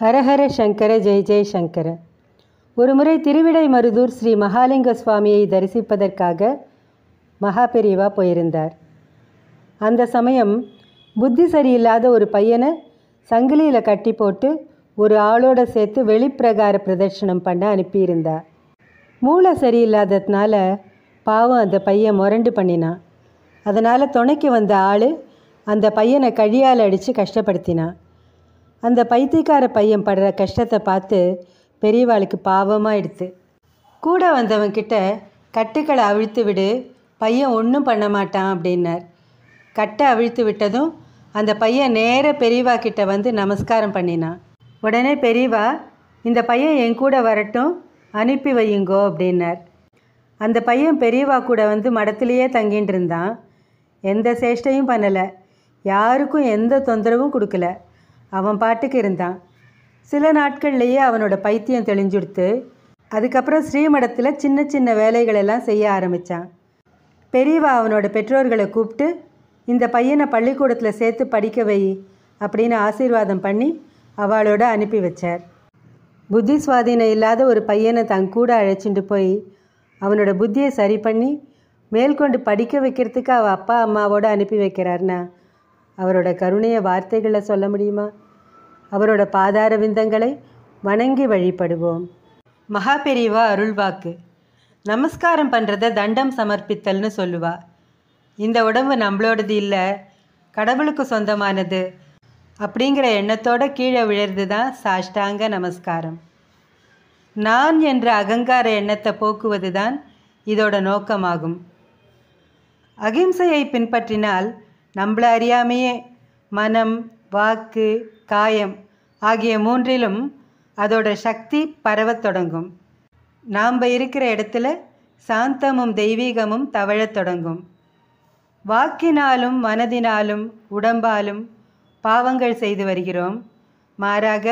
ஹரஹர சங்கர ஜெய் ஜெய் சங்கர ஒருமுறை திருவிடை மருதூர் ஸ்ரீ மகாலிங்க சுவாமியை தரிசிப்பதற்காக மகாபெரிவா போயிருந்தார் அந்த சமயம் புத்தி சரியில்லாத ஒரு பையனை சங்கிலியில் கட்டி போட்டு ஒரு ஆளோட சேர்த்து வெளிப்பிரகார பிரதர்ஷனம் பண்ண அனுப்பியிருந்தார் மூளை சரியில்லாததுனால பாவம் அந்த பையன் முரண்டு பண்ணினான் அதனால் துணைக்கு வந்த ஆள் அந்த பையனை கழியால் அடித்து கஷ்டப்படுத்தினான் அந்த பைத்தியக்கார பையன் படுற கஷ்டத்தை பார்த்து பெரியவாளுக்கு எடுத்து கூட வந்தவங்கிட்ட கட்டுக்களை அவிழ்த்து விடு பையன் ஒன்றும் பண்ண மாட்டான் அப்படின்னார் கட்டை அவிழ்த்து விட்டதும் அந்த பையன் நேர பெரியவா கிட்ட வந்து நமஸ்காரம் பண்ணினான் உடனே பெரியவா இந்த பையன் என் கூட வரட்டும் அனுப்பி வையுங்கோ அப்படின்னார் அந்த பையன் பெரியவா கூட வந்து மடத்திலேயே தங்கின்னு இருந்தான் எந்த சேஷ்டையும் பண்ணலை யாருக்கும் எந்த தொந்தரவும் கொடுக்கல அவன் பாட்டுக்கு இருந்தான் சில நாட்கள்லேயே அவனோட பைத்தியம் தெளிஞ்சுடுத்து அதுக்கப்புறம் ஸ்ரீமடத்தில் சின்ன சின்ன வேலைகளெல்லாம் செய்ய ஆரம்பித்தான் பெரியவா அவனோட பெற்றோர்களை கூப்பிட்டு இந்த பையனை பள்ளிக்கூடத்தில் சேர்த்து படிக்க வை அப்படின்னு ஆசீர்வாதம் பண்ணி அவளோட அனுப்பி வச்சார் புத்தி சுவாதீனம் இல்லாத ஒரு பையனை தன் கூட அழைச்சிட்டு போய் அவனோட புத்தியை சரி பண்ணி மேல்கொண்டு படிக்க வைக்கிறதுக்கு அவள் அப்பா அம்மாவோட அனுப்பி வைக்கிறாருன்னா அவரோட கருணைய வார்த்தைகளை சொல்ல முடியுமா அவரோட பாதார விந்தங்களை வணங்கி வழிபடுவோம் மகா பெரியவா அருள்வாக்கு நமஸ்காரம் பண்ணுறத தண்டம் சமர்ப்பித்தல்னு சொல்லுவா இந்த உடம்பு நம்மளோடது இல்லை கடவுளுக்கு சொந்தமானது அப்படிங்கிற எண்ணத்தோட கீழே விழறது தான் சாஷ்டாங்க நமஸ்காரம் நான் என்ற அகங்கார எண்ணத்தை போக்குவது தான் இதோட நோக்கமாகும் அகிம்சையை பின்பற்றினால் நம்மளை அறியாமையே மனம் வாக்கு காயம் ஆகிய மூன்றிலும் அதோட சக்தி பரவத் தொடங்கும் நாம் இருக்கிற இடத்துல சாந்தமும் தெய்வீகமும் தவழத் தொடங்கும் வாக்கினாலும் மனதினாலும் உடம்பாலும் பாவங்கள் செய்து வருகிறோம் மாறாக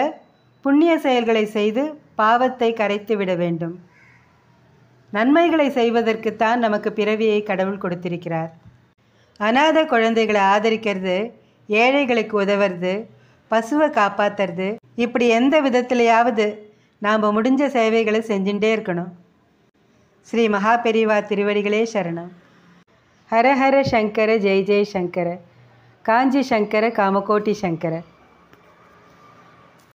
புண்ணிய செயல்களை செய்து பாவத்தை கரைத்து விட வேண்டும் நன்மைகளை செய்வதற்குத்தான் நமக்கு பிறவியை கடவுள் கொடுத்திருக்கிறார் அநாத குழந்தைகளை ஆதரிக்கிறது ஏழைகளுக்கு உதவுறது பசுவை காப்பாற்றுறது இப்படி எந்த விதத்திலையாவது நாம் முடிஞ்ச சேவைகளை செஞ்சுட்டே இருக்கணும் ஸ்ரீ மகாபெரிவா திருவடிகளே சரணம் ஹரஹர சங்கர ஜெய் ஜெய் சங்கர காஞ்சி சங்கர காமகோட்டி சங்கர